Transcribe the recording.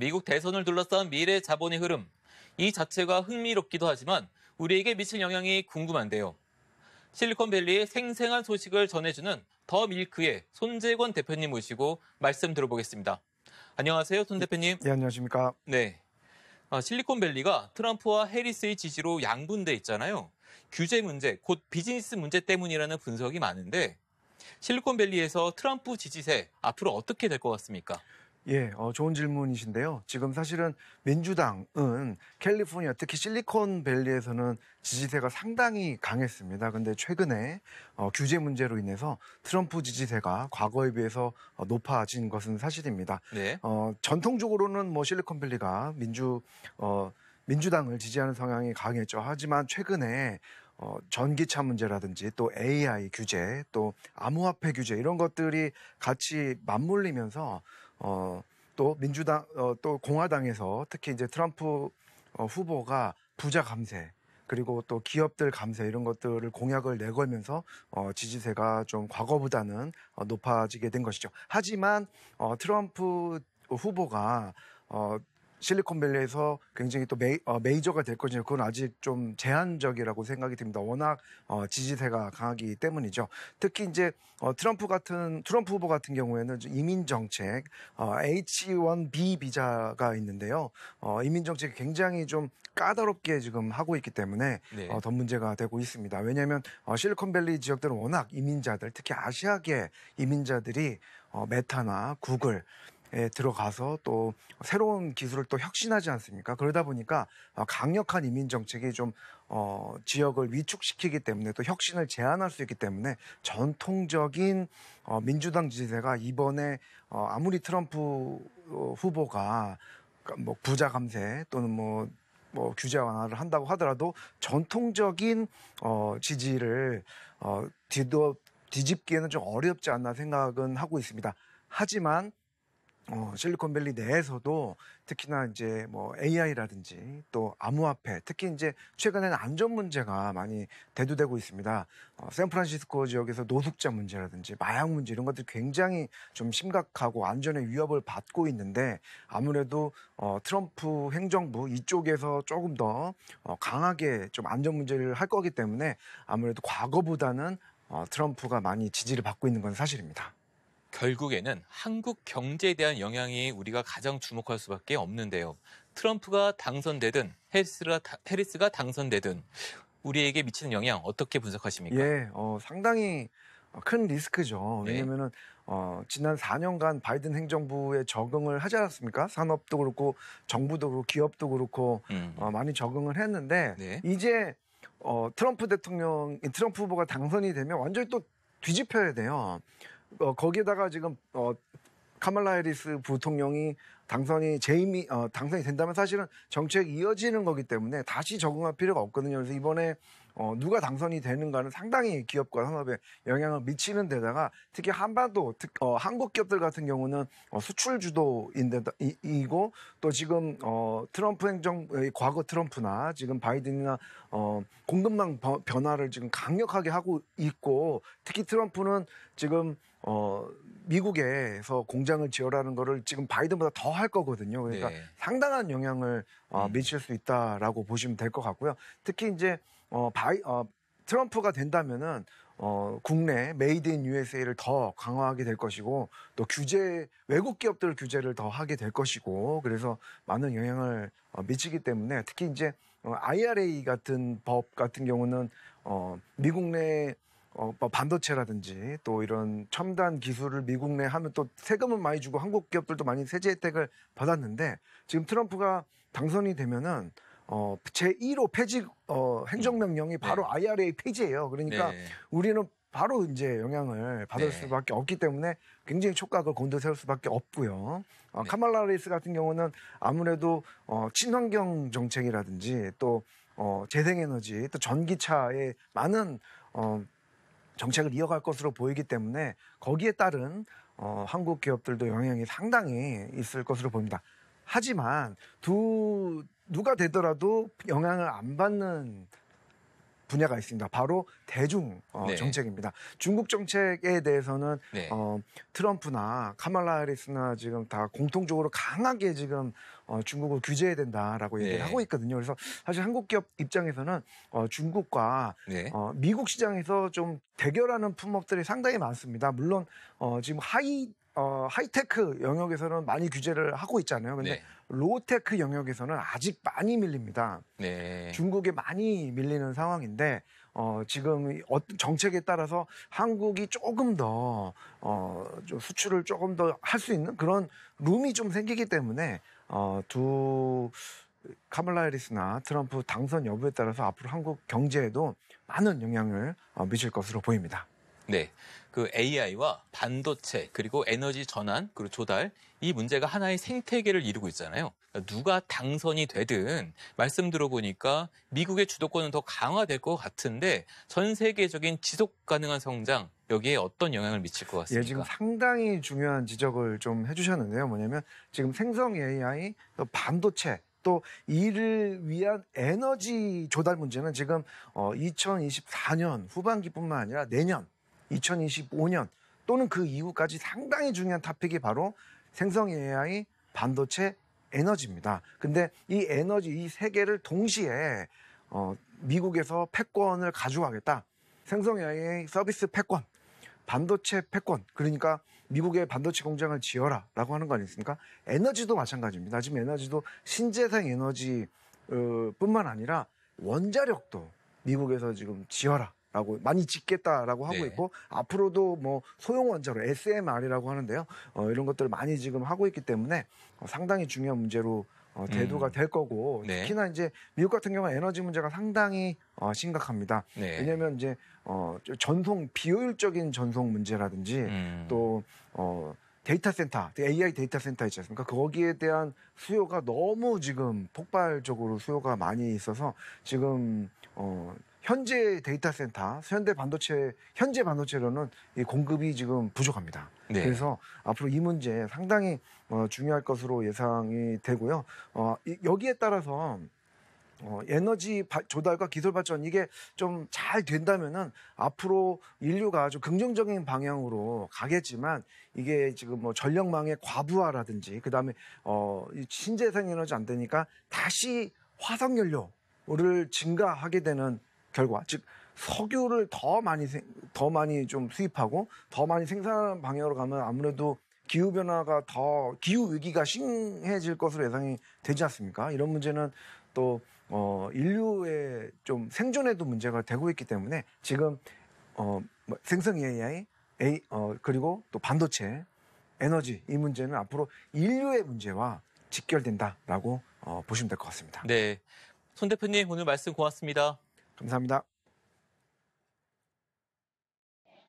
미국 대선을 둘러싼 미래 자본의 흐름, 이 자체가 흥미롭기도 하지만 우리에게 미칠 영향이 궁금한데요. 실리콘밸리의 생생한 소식을 전해주는 더 밀크의 손재권 대표님 모시고 말씀 들어보겠습니다. 안녕하세요, 손 대표님. 네, 안녕하십니까. 네. 아, 실리콘밸리가 트럼프와 해리스의 지지로 양분돼 있잖아요. 규제 문제, 곧 비즈니스 문제 때문이라는 분석이 많은데 실리콘밸리에서 트럼프 지지세 앞으로 어떻게 될 것 같습니까? 예, 어, 좋은 질문이신데요. 지금 사실은 민주당은 캘리포니아, 특히 실리콘밸리에서는 지지세가 상당히 강했습니다. 근데 최근에 어, 규제 문제로 인해서 트럼프 지지세가 과거에 비해서 어, 높아진 것은 사실입니다. 네. 어, 전통적으로는 뭐 실리콘밸리가 민주, 어, 민주당을 지지하는 성향이 강했죠. 하지만 최근에 어, 전기차 문제라든지 또 AI 규제, 또 암호화폐 규제 이런 것들이 같이 맞물리면서 어, 또 민주당 어, 또 공화당에서 특히 이제 트럼프 어, 후보가 부자 감세 그리고 또 기업들 감세 이런 것들을 공약을 내걸면서 어, 지지세가 좀 과거보다는 어, 높아지게 된 것이죠. 하지만 어, 트럼프 후보가 어, 실리콘밸리에서 굉장히 또 메이, 어, 메이저가 될거지냐 그건 아직 좀 제한적이라고 생각이 듭니다. 워낙 어, 지지세가 강하기 때문이죠. 특히 이제 어, 트럼프 같은 트럼프 후보 같은 경우에는 이민 정책 어, H1B 비자가 있는데요. 어, 이민 정책이 굉장히 좀 까다롭게 지금 하고 있기 때문에 네. 어, 더 문제가 되고 있습니다. 왜냐하면 어, 실리콘밸리 지역들은 워낙 이민자들 특히 아시아계 이민자들이 어, 메타나 구글 에 들어가서 또 새로운 기술을 또 혁신하지 않습니까? 그러다 보니까 어, 강력한 이민 정책이 좀 어, 지역을 위축시키기 때문에 또 혁신을 제한할 수 있기 때문에 전통적인 어, 민주당 지지세가 이번에 어, 아무리 트럼프 어, 후보가 그 뭐 부자 감세 또는 뭐뭐 뭐 규제 완화를 한다고 하더라도 전통적인 어, 지지를 어, 뒤도 뒤집기에는 좀 어렵지 않나 생각은 하고 있습니다. 하지만 어, 실리콘밸리 내에서도 특히나 이제 뭐 AI라든지 또 암호화폐 특히 이제 최근에는 안전 문제가 많이 대두되고 있습니다. 어, 샌프란시스코 지역에서 노숙자 문제라든지 마약 문제 이런 것들이 굉장히 좀 심각하고 안전에 위협을 받고 있는데 아무래도 어, 트럼프 행정부 이쪽에서 조금 더 어, 강하게 좀 안전 문제를 할 거기 때문에 아무래도 과거보다는 어, 트럼프가 많이 지지를 받고 있는 건 사실입니다. 결국에는 한국 경제에 대한 영향이 우리가 가장 주목할 수밖에 없는데요. 트럼프가 당선되든 해리스가, 해리스가 당선되든 우리에게 미치는 영향 어떻게 분석하십니까? 예, 어, 상당히 큰 리스크죠. 네. 왜냐면은 네. 어, 지난 4년간 바이든 행정부에 적응을 하지 않았습니까? 산업도 그렇고 정부도 그렇고 기업도 그렇고 음. 어, 많이 적응을 했는데 네. 이제 어, 트럼프 대통령 트럼프 후보가 당선이 되면 완전히 또 뒤집혀야 돼요. 어, 거기에다가 지금 어, 카말라 해리스 부통령이 당선이 재임이 어, 당선이 된다면 사실은 정책 이어지는 거기 때문에 다시 적응할 필요가 없거든요. 그래서 이번에 어, 누가 당선이 되는가는 상당히 기업과 산업에 영향을 미치는 데다가 특히 한반도 특, 어, 한국 기업들 같은 경우는 어, 수출 주도인데이고 또 지금 어, 트럼프 행정 의 과거 트럼프나 지금 바이든이나 어, 공급망 변화를 지금 강력하게 하고 있고 특히 트럼프는 지금 어, 미국에서 공장을 지어라는 거를 지금 바이든보다 더 할 거거든요. 그러니까 네. 상당한 영향을 어, 음. 미칠 수 있다라고 보시면 될 것 같고요. 특히 이제 어, 바이, 어, 트럼프가 된다면은 어, 국내 메이드 인 USA를 더 강화하게 될 것이고 또 규제 외국 기업들 규제를 더 하게 될 것이고 그래서 많은 영향을 어, 미치기 때문에 특히 이제 어, IRA 같은 법 같은 경우는 어, 미국 내 어, 뭐 반도체라든지 또 이런 첨단 기술을 미국 내 하면 또 세금은 많이 주고 한국 기업들도 많이 세제 혜택을 받았는데 지금 트럼프가 당선이 되면은 어, 제1호 폐지 어, 행정명령이 음. 바로 네. IRA 폐지예요. 그러니까 네. 우리는 바로 이제 영향을 받을 네. 수밖에 없기 때문에 굉장히 촉각을 곤두세울 수밖에 없고요. 어, 네. 카말라 레이스 같은 경우는 아무래도 어, 친환경 정책이라든지 또 어, 재생에너지 또 전기차에 많은 어, 정책을 이어갈 것으로 보이기 때문에 거기에 따른 어, 한국 기업들도 영향이 상당히 있을 것으로 보입니다. 하지만 두 누가 되더라도 영향을 안 받는 분야가 있습니다. 바로 대중 어, 네. 정책입니다. 중국 정책에 대해서는 네. 어, 트럼프나 카말라 해리스나 지금 다 공통적으로 강하게 지금 어, 중국을 규제해야 된다라고 얘기를 네. 하고 있거든요. 그래서 사실 한국 기업 입장에서는 어, 중국과 네. 어, 미국 시장에서 좀 대결하는 품목들이 상당히 많습니다. 물론 어, 지금 하이 어, 하이테크 영역에서는 많이 규제를 하고 있잖아요. 근데 네. 로테크 영역에서는 아직 많이 밀립니다. 네. 중국에 많이 밀리는 상황인데 어, 지금 정책에 따라서 한국이 조금 더 어, 좀 수출을 조금 더 할 수 있는 그런 룸이 좀 생기기 때문에 어, 두 카멀라 해리스나 트럼프 당선 여부에 따라서 앞으로 한국 경제에도 많은 영향을 어, 미칠 것으로 보입니다. 네. 그 AI와 반도체 그리고 에너지 전환 그리고 조달 이 문제가 하나의 생태계를 이루고 있잖아요. 그러니까 누가 당선이 되든 말씀 들어보니까 미국의 주도권은 더 강화될 것 같은데 전 세계적인 지속 가능한 성장 여기에 어떤 영향을 미칠 것 같습니까? 예, 지금 상당히 중요한 지적을 좀 해주셨는데요. 뭐냐면 지금 생성 AI 또 반도체 또 이를 위한 에너지 조달 문제는 지금 2024년 어, 후반기뿐만 아니라 내년 2025년 또는 그 이후까지 상당히 중요한 탑픽이 바로 생성 AI, 반도체, 에너지입니다. 근데 이 에너지 이 세 개를 동시에 어, 미국에서 패권을 가져가겠다. 생성 AI 서비스 패권, 반도체 패권, 그러니까 미국의 반도체 공장을 지어라 라고 하는 거 아니겠습니까? 에너지도 마찬가지입니다. 지금 에너지도 신재생 에너지 어, 뿐만 아니라 원자력도 미국에서 지금 지어라 라고 많이 짓겠다라고 하고 네. 있고 앞으로도 뭐 소형 원자로 SMR이라고 하는데요. 어, 이런 것들을 많이 지금 하고 있기 때문에 어, 상당히 중요한 문제로 어, 대두가 음. 될 거고 네. 특히나 이제 미국 같은 경우는 에너지 문제가 상당히 어, 심각합니다. 네. 왜냐하면 이제 어, 전송 비효율적인 전송 문제라든지 음. 또 어, 데이터 센터, AI 데이터 센터 있지 않습니까? 거기에 대한 수요가 너무 지금 폭발적으로 수요가 많이 있어서 지금 어, 현재 데이터 센터, 현대 반도체, 현재 반도체로는 이 공급이 지금 부족합니다. 네. 그래서 앞으로 이 문제 상당히 어, 중요할 것으로 예상이 되고요. 어, 이, 여기에 따라서 어, 에너지 바, 조달과 기술 발전 이게 좀 잘 된다면은 앞으로 인류가 아주 긍정적인 방향으로 가겠지만 이게 지금 뭐 전력망의 과부하라든지 그다음에 어, 신재생 에너지 안 되니까 다시 화석 연료 를 증가하게 되는 결과 즉 석유를 더 많이 더 많이 좀 수입하고 더 많이 생산하는 방향으로 가면 아무래도 기후 변화가 더 기후 위기가 심해질 것으로 예상이 되지 않습니까? 이런 문제는 또 어, 인류의 좀 생존에도 문제가 되고 있기 때문에 지금 어, 뭐 생성 AI, A, 어, 그리고 또 반도체, 에너지 이 문제는 앞으로 인류의 문제와 직결된다라고 어, 보시면 될 것 같습니다. 네, 손 대표님 오늘 말씀 고맙습니다. 감사합니다.